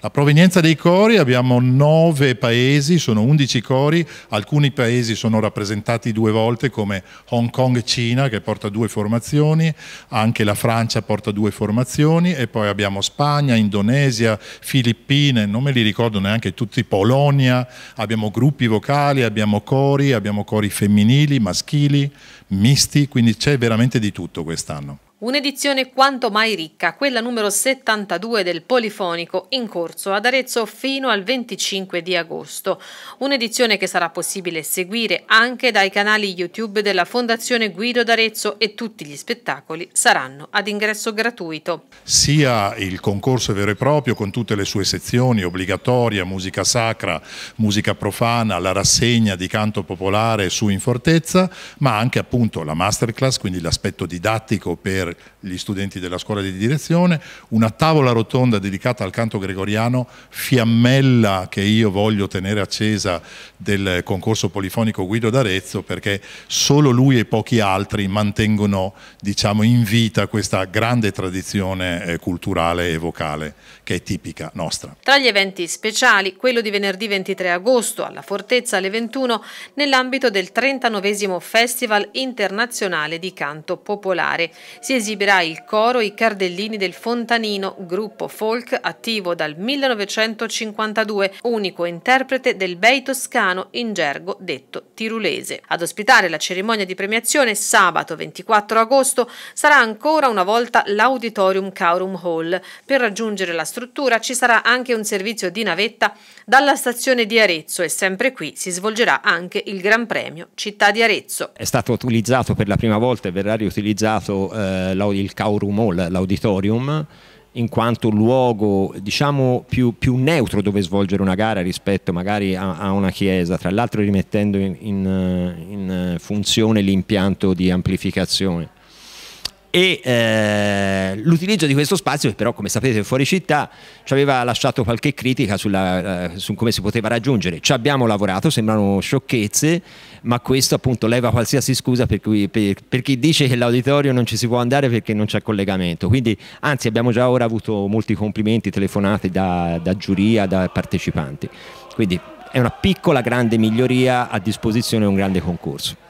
La provenienza dei cori, abbiamo nove paesi, sono undici cori, alcuni paesi sono rappresentati due volte come Hong Kong e Cina che porta due formazioni, anche la Francia porta due formazioni e poi abbiamo Spagna, Indonesia, Filippine, non me li ricordo neanche tutti, Polonia, abbiamo gruppi vocali, abbiamo cori, abbiamo cori femminili, maschili, misti, quindi c'è veramente di tutto quest'anno. Un'edizione quanto mai ricca, quella numero 72 del Polifonico, in corso ad Arezzo fino al 25 di agosto. Un'edizione che sarà possibile seguire anche dai canali YouTube della Fondazione Guido d'Arezzo e tutti gli spettacoli saranno ad ingresso gratuito. Sia il concorso vero e proprio con tutte le sue sezioni obbligatoria, musica sacra, musica profana, la rassegna di canto popolare su in fortezza, ma anche appunto la masterclass, quindi l'aspetto didattico per per gli studenti della scuola di direzione, una tavola rotonda dedicata al canto gregoriano, fiammella che io voglio tenere accesa del concorso polifonico Guido d'Arezzo perché solo lui e pochi altri mantengono diciamo, in vita questa grande tradizione eh, culturale e vocale che è tipica nostra. Tra gli eventi speciali, quello di venerdì 23 agosto alla Fortezza alle 21 nell'ambito del 39 Festival Internazionale di Canto Popolare. Si è esibirà il coro I Cardellini del Fontanino, gruppo folk attivo dal 1952, unico interprete del bei toscano in gergo detto tirulese. Ad ospitare la cerimonia di premiazione sabato 24 agosto sarà ancora una volta l'Auditorium Caurum Hall. Per raggiungere la struttura ci sarà anche un servizio di navetta dalla stazione di Arezzo e sempre qui si svolgerà anche il Gran Premio Città di Arezzo. È stato utilizzato per la prima volta e verrà riutilizzato eh, il Caurum Hall, l'auditorium, in quanto luogo diciamo, più, più, neutro dove svolgere una gara rispetto magari a, a una chiesa, tra l'altro rimettendo in, in, in eh, funzione l'impianto di amplificazione e eh, l'utilizzo di questo spazio che però come sapete fuori città ci aveva lasciato qualche critica sulla, eh, su come si poteva raggiungere ci abbiamo lavorato sembrano sciocchezze ma questo appunto leva qualsiasi scusa per, cui, per, per chi dice che l'auditorio non ci si può andare perché non c'è collegamento quindi anzi abbiamo già ora avuto molti complimenti telefonate da, da giuria da partecipanti quindi è una piccola grande miglioria a disposizione di un grande concorso